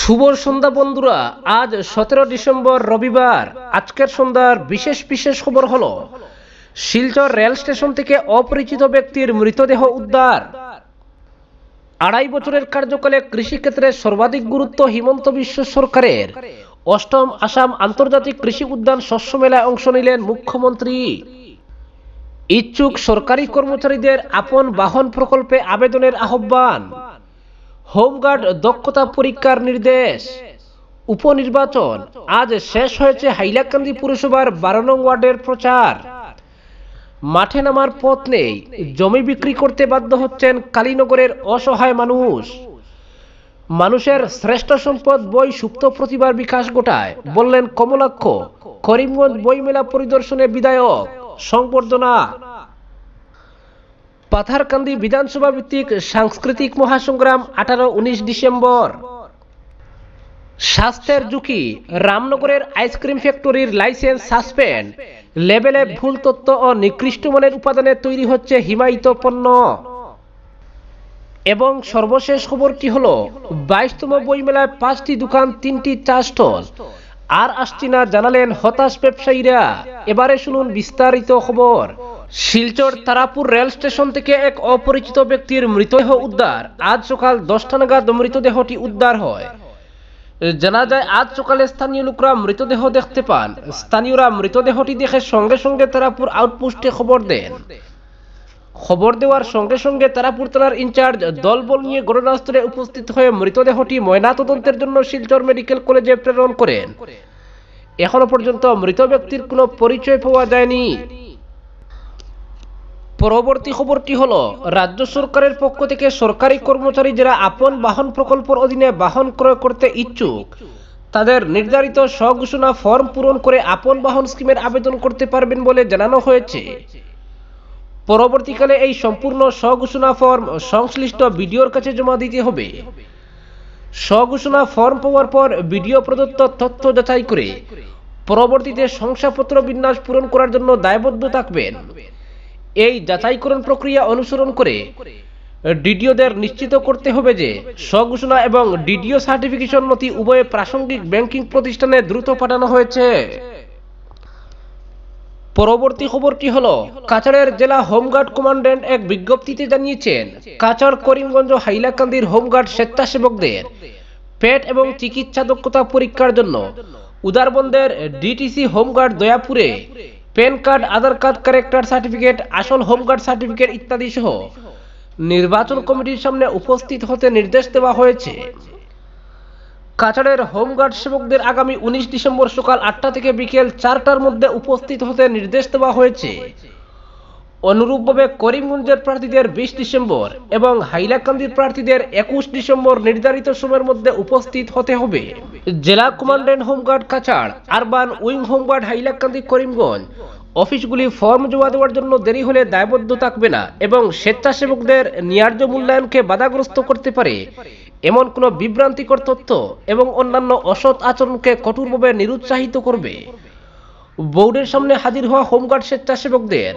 শুভ সন্ধ্যা বন্ধুরা আজ সতেরো ডিসেম্বর রবিবার আজকের সন্ধ্যার বিশেষ বিশেষ খবর হলো শিলচর রেল স্টেশন থেকে অপরিচিত ব্যক্তির মৃতদেহ উদ্ধার আড়াই বছরের কার্যকালে কৃষিক্ষেত্রে সর্বাধিক গুরুত্ব হিমন্ত বিশ্ব সরকারের অষ্টম আসাম আন্তর্জাতিক কৃষি উদ্যান শস্য মেলায় অংশ নিলেন মুখ্যমন্ত্রী ইচ্ছুক সরকারি কর্মচারীদের আপন বাহন প্রকল্পে আবেদনের আহ্বান হোমগার্ড দক্ষতা পরীক্ষার নির্দেশ উপনির্বাচন আজ শেষ হয়েছে হাইলাকান্দি পুরসভার বারো নং ওয়ার্ডের প্রচার মাঠে নামার পথ নেই জমি বিক্রি করতে বাধ্য হচ্ছেন কালীনগরের অসহায় মানুষ মানুষের শ্রেষ্ঠ সম্পদ বই সুপ্ত প্রতিভার বিকাশ গোটায় বললেন কমলাক্ষ করিমগঞ্জ বইমেলা পরিদর্শনে বিধায়ক সংবর্ধনা পাথারকান্দি বিধানসভা ভিত্তিক সাংস্কৃতিক মহাসংগ্রাম আঠারো উনিশ ডিসেম্বর স্বাস্থ্যের ঝুঁকি রামনগরের আইসক্রিম ফ্যাক্টরির লাইসেন্স সাসপেন্ড লেবেলে ভুল তত্ত্ব ও নিকৃষ্ট মানের উপাদানে তৈরি হচ্ছে হিমায়িত পণ্য এবং সর্বশেষ খবরটি হল বাইশতম বইমেলায় পাঁচটি দোকান তিনটি চা আর আসছি না জানালেন হতাশ ব্যবসায়ীরা এবারে শুনুন বিস্তারিত খবর শিলচর তারাপুর রেল স্টেশন থেকে এক অপরিচিত ব্যক্তির মৃতদেহ উদ্ধার আজ সকাল দশটা নাগাদ মৃতদেহটি উদ্ধার হয় জানা যায় আজ সকালে স্থানীয় লোকরা মৃতদেহ দেখতে পান স্থানীয়রা মৃতদেহটি দেখে সঙ্গে সঙ্গে তারাপুর আউটপোস্টে খবর দেন খবর দেওয়ার সঙ্গে সঙ্গে তারাপুর থানার ইনচার্জ দলবল নিয়ে ঘটনাস্থলে উপস্থিত হয়ে মৃতদেহটি ময়নাতদন্তের জন্য শিলচর মেডিকেল কলেজে প্রেরণ করেন এখনো পর্যন্ত মৃত ব্যক্তির কোনো পরিচয় পাওয়া যায়নি পরবর্তী খবরটি হল রাজ্য সরকারের পক্ষ থেকে সরকারি কর্মচারী যারা আপন বাহন প্রকল্পের অধীনে বাহন ক্রয় করতে ইচ্ছুক তাদের নির্ধারিত স্বঘোষণা ফর্ম পূরণ করে আপন বাহন স্কিমের আবেদন করতে পারবেন বলে জানানো হয়েছে পরবর্তীকালে এই সম্পূর্ণ স্বঘোষণা ফর্ম সংশ্লিষ্ট বিডিওর কাছে জমা দিতে হবে স্বঘোষণা ফর্ম পাওয়ার পর বিডিও প্রদত্ত তথ্য যাচাই করে পরবর্তীতে শংসাপত্র বিন্যাস পূরণ করার জন্য দায়বদ্ধ থাকবেন এই যাচাইকরণ প্রক্রিয়া অনুসরণ করে ডিডিওদের নিশ্চিত করতে হবে যে স্বঘোষণা এবং ডিডিও সার্টিফিকেশন নথি উভয়ে প্রাসঙ্গিক ব্যাংকিং প্রতিষ্ঠানে দ্রুত পাঠানো হয়েছে পরবর্তী খবরটি হল কাছাড়ের জেলা হোমগার্ড কমান্ড্যান্ট এক বিজ্ঞপ্তিতে জানিয়েছেন কাছাড় করিমগঞ্জ হাইলাকান্দির হোমগার্ড স্বেচ্ছাসেবকদের পেট এবং চিকিৎসা দক্ষতা পরীক্ষার জন্য উদারবন্দের ডিটিসি হোমগার্ড দয়াপুরে PAN card Aadhaar card character certificate আসল হোমগার্ড সার্টিফিকেট ইত্যাদি সহ নির্বাচন কমিটির সামনে উপস্থিত হতে নির্দেশ দেওয়া হয়েছে কাছাড়ের হোমগার্ড সেবকদের আগামী উনিশ ডিসেম্বর সকাল আটটা থেকে বিকেল চারটার মধ্যে উপস্থিত হতে নির্দেশ দেওয়া হয়েছে অনুরূপভাবে করিমগঞ্জের প্রার্থীদের বিশ ডিসেম্বর এবং হাইলাকান্দির প্রার্থীদের একুশ ডিসেম্বর নির্ধারিত সময়ের মধ্যে উপস্থিত হতে হবে জেলা commandant home guard Cachar urban wing home guard Hailakandi Karimganj অফিসগুলি ফর্ম জমা দেওয়ার জন্য দেরি হলে দায়বদ্ধ থাকবে না এবং স্বেচ্ছাসেবকদের ন্যায্য মূল্যায়নকে বাধাগ্রস্ত করতে পারে এমন কোনো বিভ্রান্তিকর তথ্য এবং অন্যান্য অসৎ আচরণকে কঠোরভাবে নিরুৎসাহিত করবে বোর্ডের সামনে হাজির হওয়া হোমগার্ড স্বেচ্ছাসেবকদের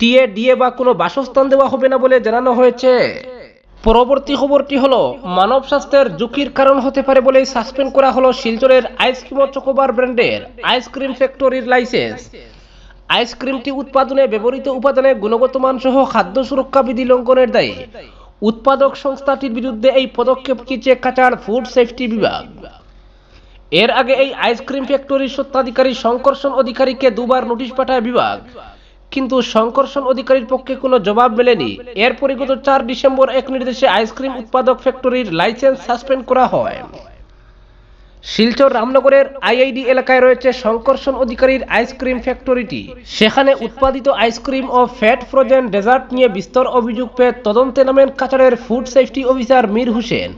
টিএ ডিএ বা কোনো বাসস্থান দেওয়া হবে না বলে জানানো হয়েছে পরবর্তী খবরটি হলো মানব স্বাস্থ্যের ঝুঁকির কারণ হতে পারে বলে সাসপেন্ড করা হলো শিলচরের আইসক্রিম ও চকোবার ব্র্যান্ডের আইসক্রিম ফ্যাক্টরির লাইসেন্স আইসক্রিমটি উৎপাদনে ব্যবহৃত উপাদানে গুণগত মান সহ খাদ্য সুরক্ষা বিধি লঙ্ঘনের দায়ে উৎপাদক সংস্থাটির বিরুদ্ধে এই পদক্ষেপ কি চেক কাটার ফুড সেফটি বিভাগ এর আগে এই আইসক্রিম ফ্যাক্টরির স্বত্বাধিকারী সংকর্ষণ অধিকারীকে দুবার নোটিশ পাঠায় বিভাগ কিন্তু সংকর্ষণ অধিকারীর পক্ষে কোনো জবাব মেলেনি এরপরে গত চার ডিসেম্বর এক নির্দেশে আইসক্রিম উৎপাদক ফ্যাক্টরির লাইসেন্স সাসপেন্ড করা হয় শিলচর রামনগরের আইআইডি এলাকায় রয়েছে সংকর্ষণ অধিকারীর আইসক্রিম ফ্যাক্টরিটি সেখানে উৎপাদিত আইসক্রিম ও ফ্যাট ফ্রোজেন ডেজার্ট নিয়ে বিস্তর অভিযোগ পেয়ে তদন্তে নামেন কাছাড়ের food safety officer Mir Hossain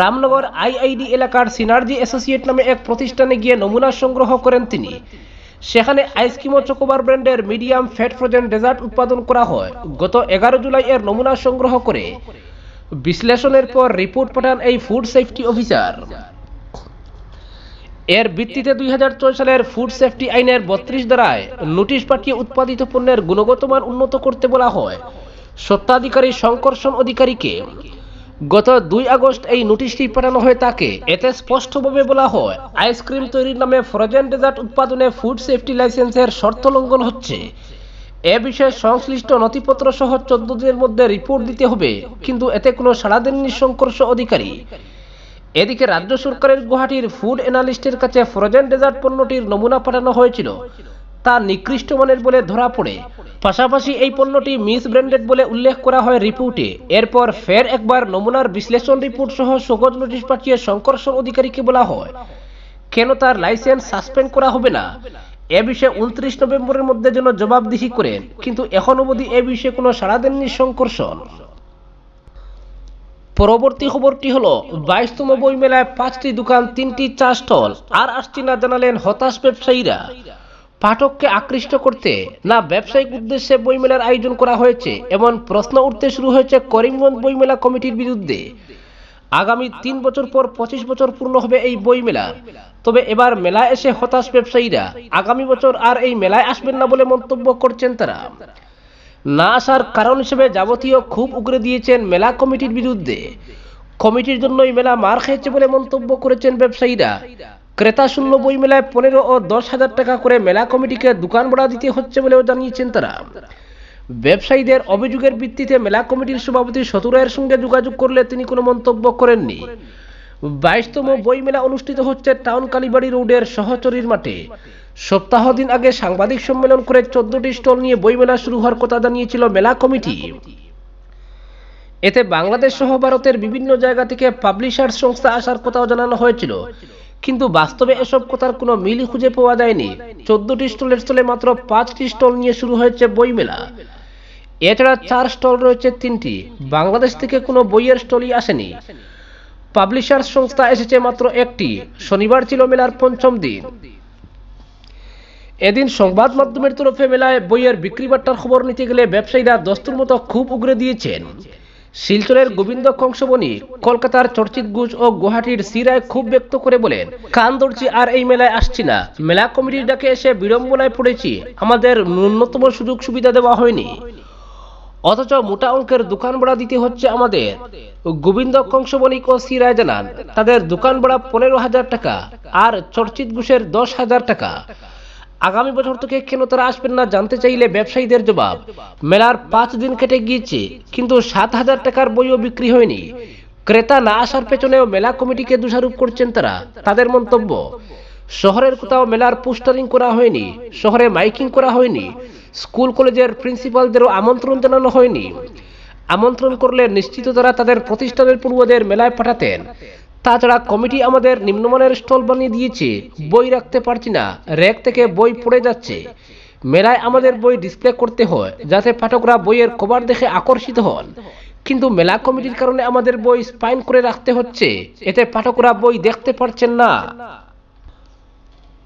Ramnagar IID এলাকার সিনার্জি অ্যাসোসিয়েট নামে এক প্রতিষ্ঠানে গিয়ে নমুনা সংগ্রহ করেন তিনি সেখানে আইসক্রিমো চকোবার ব্র্যান্ডের মিডিয়াম ফ্যাট ফ্রোজেন ডেজার্ট উৎপাদন করা হয় গত এগারো জুলাই এর নমুনা সংগ্রহ করে বিশ্লেষণের পর রিপোর্ট পাঠান এই ফুড সেফটি অফিসার এর ভিত্তিতে দুই হাজার সালের ফুড সেফটি আইনের বত্রিশ দ্বারায় নোটিশ পাঠিয়ে উৎপাদিত পণ্যের গুণগত মান উন্নত করতে বলা হয় সত্ত্বাধিকারী সংকর্ষণ অধিকারীকে গত দুই আগস্ট এই নোটিশটি পাঠানো হয় তাকে এতে স্পষ্টভাবে বলা হয় আইসক্রিম তৈরির নামে ফ্রোজেন ডেজার্ট উৎপাদনে ফুড সেফটি লাইসেন্সের শর্ত লঙ্ঘন হচ্ছে এ বিষয়ে সংশ্লিষ্ট নথিপত্র সহ চোদ্দ দিনের মধ্যে রিপোর্ট দিতে হবে কিন্তু এতে কোনো সারাদিন দেননি অধিকারী এদিকে রাজ্য সরকারের গুয়াহাটির ফুড অ্যানালিস্টের কাছে ফ্রোজেন ডেজার্ট পণ্যটির নমুনা পাঠানো হয়েছিল তা নিকৃষ্ট মানের বলে ধরা পড়ে পাশাপাশি এই পণ্যটি মিস ব্র্যান্ডেড বলে উল্লেখ করা হয় রিপোর্টে এরপর ফের একবার নমুনার বিশ্লেষণ রিপোর্ট সহ সকজ নোটিশ পাঠিয়ে শঙ্করসর অধিকারীকে বলা হয় কেন তার লাইসেন্স সাসপেন্ড করা হবে না এ বিষয়ে উনত্রিশ নভেম্বরের মধ্যে যেন জবাবদিহি করেন কিন্তু এখন অবধি এ বিষয়ে কোনো সাড়া দেননি শঙ্করসন পরবর্তী খবরটি হলো বাইশতম বইমেলায় পাঁচটি দোকান তিনটি চা স্টল আর আসছি না জানালেন হতাশ ব্যবসায়ীরা পাঠককে আকৃষ্ট করতে না ব্যবসায়িক উদ্দেশ্যে বইমেলার আয়োজন করা হয়েছে এমন প্রশ্ন উঠতে শুরু হয়েছে করিমগঞ্জ বইমেলা কমিটির বিরুদ্ধে আগামী তিন বছর পর পঁচিশ বছর পূর্ণ হবে এই বইমেলা তবে এবার মেলায় এসে হতাশ ব্যবসায়ীরা আগামী বছর আর এই মেলায় আসবেন না বলে মন্তব্য করছেন তারা না আসার কারণ হিসেবে যাবতীয় খুব উগরে দিয়েছেন মেলা কমিটির বিরুদ্ধে কমিটির জন্যই মেলা মার খেয়েছে বলে মন্তব্য করেছেন ব্যবসায়ীরা ক্রেতা শূন্য বই মেলায় পনেরো ও দশ হাজার টাকা করে মেলা কমিটিকে দোকান ভাড়া দিতে হচ্ছে বলেও জানিয়েছেন তারা ব্যবসায়ীদের অভিযোগের ভিত্তিতে মেলা কমিটির সভাপতি শতুরায়ের সঙ্গে যোগাযোগ করলে তিনি কোনো মন্তব্য করেননি বাইশতম বই মেলা অনুষ্ঠিত হচ্ছে টাউন কালীবাড়ি রোডের সহচরীর মাঠে সপ্তাহ দিন আগে সাংবাদিক সম্মেলন করে চোদ্দটি স্টল নিয়ে বই মেলা শুরু হওয়ার কথা জানিয়েছিল মেলা কমিটি এতে বাংলাদেশ সহ ভারতের বিভিন্ন জায়গা থেকে পাবলিশার সংস্থা আসার কথাও জানানো হয়েছিল কিন্তু বাস্তবে এসব কথার কোনো মিল খুঁজে পাওয়া যায়নি চোদ্দটি স্টলের স্টলে মাত্র পাঁচটি স্টল নিয়ে শুরু হয়েছে বই মেলা এছাড়া চার স্টল রয়েছে তিনটি বাংলাদেশ থেকে কোনো বইয়ের স্টলই আসেনি পাবলিশার সংস্থা এসেছে মাত্র একটি শনিবার ছিল মেলার পঞ্চম দিন এদিন সংবাদ মাধ্যমের তরফে মেলায় বইয়ের বিক্রি বাট্টার খবর নিতে গেলে ব্যবসায়ীরা দস্তুর মতো খুব উগরে দিয়েছেন শিলচরের গোবিন্দ কংসবনি কলকাতার চর্চিত গুজ ও গুয়াহাটির সিরায় খুব ব্যক্ত করে বলেন কান ধরছি আর এই মেলায় আসছি না মেলা কমিটির ডাকে এসে বিড়ম্বনায় পড়েছি আমাদের ন্যূনতম সুযোগ সুবিধা দেওয়া হয়নি অথচ মোটা অঙ্কের দোকান ভাড়া দিতে হচ্ছে আমাদের গোবিন্দ কংসবণিক ও সিরায় জানান তাদের দোকান ভাড়া পনেরো হাজার টাকা আর চর্চিত গুষের দশ হাজার টাকা আগামী বছর থেকে কেন তারা আসবেন না জানতে চাইলে ব্যবসায়ীদের জবাব মেলার পাঁচ দিন কেটে গিয়েছে কিন্তু সাত হাজার টাকার বইও বিক্রি হয়নি ক্রেতা না আসার পেছনেও মেলা কমিটিকে দোষারোপ করছেন তারা তাদের মন্তব্য শহরের কোথাও মেলার পোস্টারিং করা হয়নি শহরে মাইকিং করা হয়নি স্কুল কলেজের প্রিন্সিপালদেরও আমন্ত্রণ জানানো হয়নি আমন্ত্রণ করলে নিশ্চিত তারা তাদের প্রতিষ্ঠানের পড়ুয়াদের মেলায় পাঠাতেন তাছাড়া কমিটি আমাদের নিম্নমানের স্টল বানিয়ে দিয়েছে বই রাখতে পারছি না র্যাক থেকে বই পড়ে যাচ্ছে মেলায় আমাদের বই ডিসপ্লে করতে হয় যাতে পাঠকরা বইয়ের কভার দেখে আকর্ষিত হন কিন্তু মেলা কমিটির কারণে আমাদের বই স্পাইন করে রাখতে হচ্ছে এতে পাঠকরা বই দেখতে পারছেন না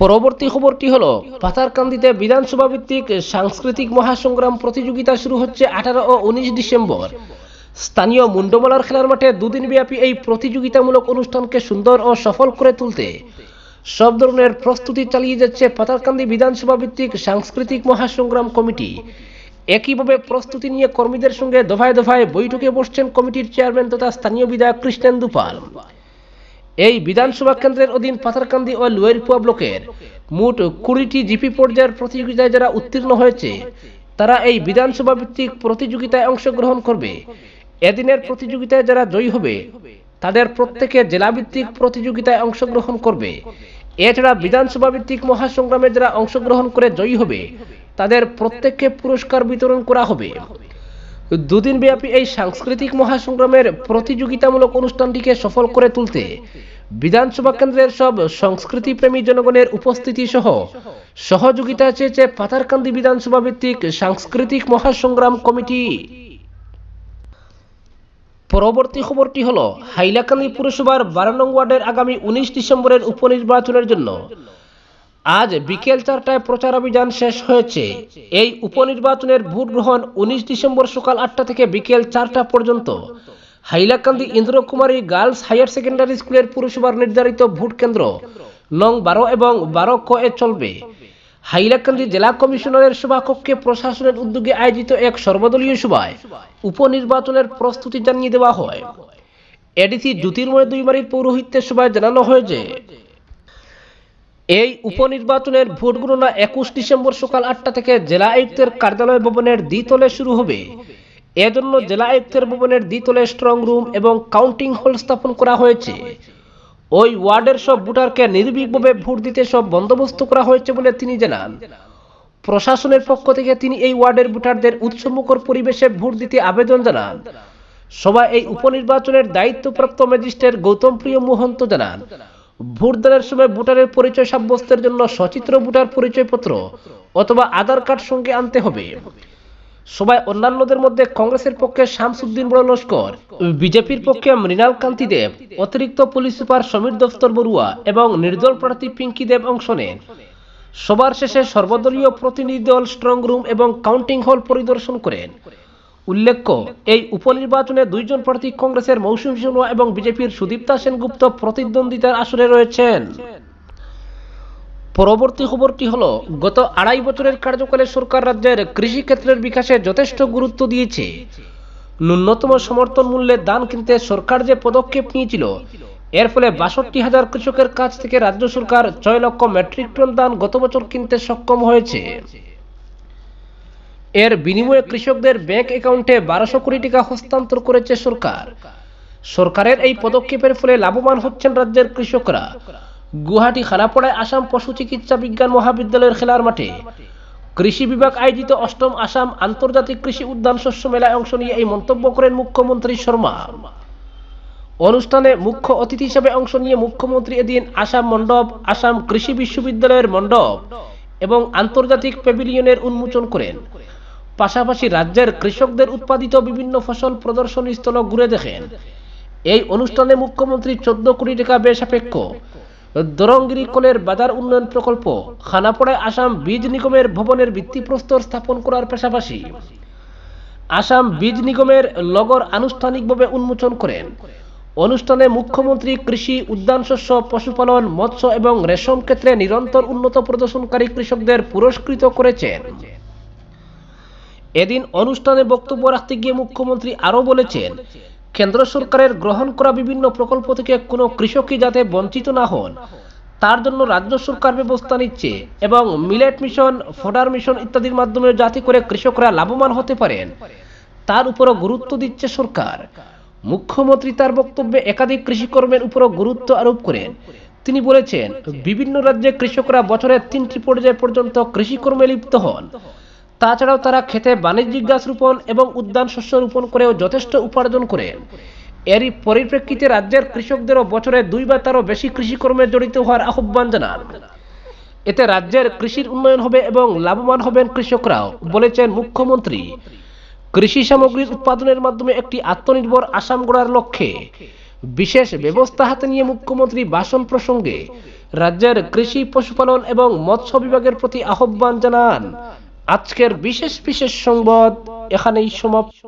পরবর্তী খবরটি হলো পাথারকান্দিতে বিধানসভা ভিত্তিক সাংস্কৃতিক মহাসংগ্রাম প্রতিযোগিতা শুরু হচ্ছে আঠারো ও উনিশ ডিসেম্বর স্থানীয় মুন্ডমালার খেলার মাঠে দুদিন ব্যাপী এই প্রতিযোগিতামূলক অনুষ্ঠানকে সুন্দর ও সফল করে তুলতে সব ধরনের প্রস্তুতি চালিয়ে যাচ্ছে পাতারকান্দি বিধানসভা ভিত্তিক সাংস্কৃতিক মহাসংগ্রাম কমিটি একইভাবে প্রস্তুতি নিয়ে কর্মীদের সঙ্গে দফায় দফায় বৈঠকে বসছেন কমিটির চেয়ারম্যান তথা স্থানীয় বিধায়ক কৃষ্ণেন্দু পাল এই বিধানসভা কেন্দ্রের অধীন পাথারকান্দি ও লুয়েরপুয়া ব্লকের মোট কুড়িটি জিপি পর্যায়ের প্রতিযোগিতায় যারা উত্তীর্ণ হয়েছে তারা এই বিধানসভা ভিত্তিক প্রতিযোগিতায় অংশগ্রহণ করবে এদিনের প্রতিযোগিতায় যারা জয়ী হবে তাদের প্রত্যেকে জেলাভিত্তিক প্রতিযোগিতায় অংশগ্রহণ করবে এছাড়া বিধানসভা ভিত্তিক মহাসংগ্রামে যারা অংশগ্রহণ করে জয়ী হবে তাদের প্রত্যেককে পুরস্কার বিতরণ করা হবে দুদিন ব্যাপী এই সাংস্কৃতিক মহাসংগ্রামের প্রতিযোগিতামূলক অনুষ্ঠানটিকে সফল করে তুলতে বিধানসভা কেন্দ্রের সব সংস্কৃতি প্রেমী জনগণের উপস্থিতি সহ সহযোগিতা চেয়েছে পাতারকান্দি বিধানসভা ভিত্তিক সাংস্কৃতিক মহাসংগ্রাম কমিটি পরবর্তী খবরটি হল হাইলাকান্দি পুরসভার বারো নং ওয়ার্ডের আগামী উনিশ ডিসেম্বরের উপনির্বাচনের জন্য আজ বিকেল চারটায় প্রচার অভিযান শেষ হয়েছে এই উপনির্বাচনের ভোট গ্রহণ উনিশ ডিসেম্বর সকাল আটটা থেকে বিকেল চারটা পর্যন্ত Hailakandi Indrakumari girls higher secondary স্কুলের পুরসভার নির্ধারিত ভোট কেন্দ্র নং বারো এবং বারো ক এ চলবে হাইলাকান্দি জেলা কমিশনারের সভাকক্ষে প্রশাসনের উদ্যোগে আয়োজিত এক সর্বদলীয় সভায় উপনির্বাচনের প্রস্তুতি জানিয়ে দেওয়া হয় এডিসি জ্যোতির্ময় দুইমারির পৌরোহিত্যে সভায় জানানো হয় যে এই উপনির্বাচনের ভোট গণনা একুশ ডিসেম্বর সকাল আটটা থেকে জেলা আয়ুক্তের কার্যালয় ভবনের দ্বিতলে শুরু হবে এজন্য জেলা আয়ুক্তের ভবনের দ্বিতলে স্ট্রং রুম এবং কাউন্টিং হল স্থাপন করা হয়েছে ওই ওয়ার্ডের সব ভোটারকে নির্ভীকভাবে ভোট দিতে সব বন্দোবস্ত করা হয়েছে বলে তিনি জানান প্রশাসনের পক্ষ থেকে তিনি এই ওয়ার্ডের ভোটারদের উৎসমুখর পরিবেশে ভোট দিতে আবেদন জানান সবাই এই উপনির্বাচনের দায়িত্বপ্রাপ্ত ম্যাজিস্ট্রেট গৌতম প্রিয় মোহন্ত জানান ভোটদানের সময় ভোটারের পরিচয় সাব্যস্তের জন্য সচিত্র ভোটার পরিচয়পত্র অথবা আধার কার্ড সঙ্গে আনতে হবে সবাই অন্যান্যদের মধ্যে কংগ্রেসের পক্ষে শামসুদ্দিন বড় লস্কর বিজেপির পক্ষে মৃণাল কান্তি দেব অতিরিক্ত পুলিশ সুপার সমীর দফতর বড়ুয়া এবং নির্দল প্রার্থী পিঙ্কি দেব অংশ নেন সবার শেষে সর্বদলীয় প্রতিনিধি দল স্ট্রং রুম এবং কাউন্টিং হল পরিদর্শন করেন উল্লেখ্য এই উপনির্বাচনে দুইজন প্রার্থী কংগ্রেসের মৌসুমী সোনোয়া এবং বিজেপির সুদীপ্তা সেনগুপ্ত প্রতিদ্বন্দ্বিতার আসরে রয়েছেন পরবর্তী খবরটি হলো গত আড়াই বছরের কার্যকালে সরকার রাজ্যের কৃষিক্ষেত্রের বিকাশে যথেষ্ট গুরুত্ব দিয়েছে ন্যূনতম সমর্থন মূল্যে দান কিনতে সরকার যে পদক্ষেপ নিয়েছিল এর ফলে বাষট্টি হাজার কৃষকের কাছ থেকে রাজ্য সরকার ছয় লক্ষ মেট্রিক টন দান গত বছর কিনতে সক্ষম হয়েছে এর বিনিময়ে কৃষকদের ব্যাংক অ্যাকাউন্টে বারোশো কোটি টাকা হস্তান্তর করেছে সরকার সরকারের এই পদক্ষেপের ফলে লাভবান হচ্ছেন রাজ্যের কৃষকরা গুয়াহাটি খানাপড়ায় আসাম পশু চিকিৎসা বিজ্ঞান মহাবিদ্যালয়ের খেলার মাঠে কৃষি বিভাগ আয়োজিত অষ্টম আসাম আন্তর্জাতিক কৃষি উদ্যান শস্য মেলায় অংশ নিয়ে এই মন্তব্য করেন মুখ্যমন্ত্রী শর্মা অনুষ্ঠানে মুখ্য অতিথি হিসেবে অংশ নিয়ে মুখ্যমন্ত্রী এদিন আসাম মণ্ডপ আসাম কৃষি বিশ্ববিদ্যালয়ের মণ্ডপ এবং আন্তর্জাতিক প্যাভিলিয়নের উন্মোচন করেন পাশাপাশি রাজ্যের কৃষকদের উৎপাদিত বিভিন্ন ফসল প্রদর্শনী স্থল ঘুরে দেখেন এই অনুষ্ঠানে মুখ্যমন্ত্রী চোদ্দ কোটি টাকা ব্যয় সাপেক্ষ দরঙ্গিরি কলের বাজার উন্নয়ন প্রকল্প খানাপড়ায় আসাম বীজ নিগমের ভবনের ভিত্তিপ্রস্তর স্থাপন করার পাশাপাশি আসাম বীজ নিগমের নগর আনুষ্ঠানিকভাবে উন্মোচন করেন অনুষ্ঠানে মুখ্যমন্ত্রী কৃষি উদ্যান শস্য পশুপালন মৎস্য এবং রেশম ক্ষেত্রে নিরন্তর উন্নত প্রদর্শনকারী কৃষকদের পুরস্কৃত করেছেন এদিন অনুষ্ঠানে বক্তব্য রাখতে গিয়ে মুখ্যমন্ত্রী আরও বলেছেন কেন্দ্র সরকারের গ্রহণ করা বিভিন্ন প্রকল্প থেকে কোনো কৃষকই যাতে বঞ্চিত না হন তার জন্য রাজ্য সরকার ব্যবস্থা নিচ্ছে এবং মিলেট মিশন ফোডার মিশন ইত্যাদির মাধ্যমে যাতে করে কৃষকরা লাভবান হতে পারেন তার উপরও গুরুত্ব দিচ্ছে সরকার মুখ্যমন্ত্রী তার বক্তব্যে একাধিক কৃষিকর্মের উপরও গুরুত্ব আরোপ করেন তিনি বলেছেন বিভিন্ন রাজ্যে কৃষকরা বছরের তিনটি পর্যায় পর্যন্ত কৃষিকর্মে লিপ্ত হন তাছাড়াও তারা খেতে বাণিজ্যিক গাছ রোপণ এবং উদ্যান শস্য রোপণ করেও যথেষ্ট উপার্জন করে এরই পরিপ্রেক্ষিতে রাজ্যের কৃষকদেরও বছরে দুই বা তারও বেশি কৃষিকর্মে জড়িত হওয়ার আহ্বান জানান এতে রাজ্যের কৃষির উন্নয়ন হবে এবং লাভবান হবেন কৃষকরাও বলেছেন মুখ্যমন্ত্রী কৃষি সামগ্রীর উৎপাদনের মাধ্যমে একটি আত্মনির্ভর আসাম গড়ার লক্ষ্যে বিশেষ ব্যবস্থা হাতে নিয়ে মুখ্যমন্ত্রী বাসন প্রসঙ্গে রাজ্যের কৃষি পশুপালন এবং মৎস্য বিভাগের প্রতি আহ্বান জানান আজকের বিশেষ বিশেষ সংবাদ এখানেই সমাপ্ত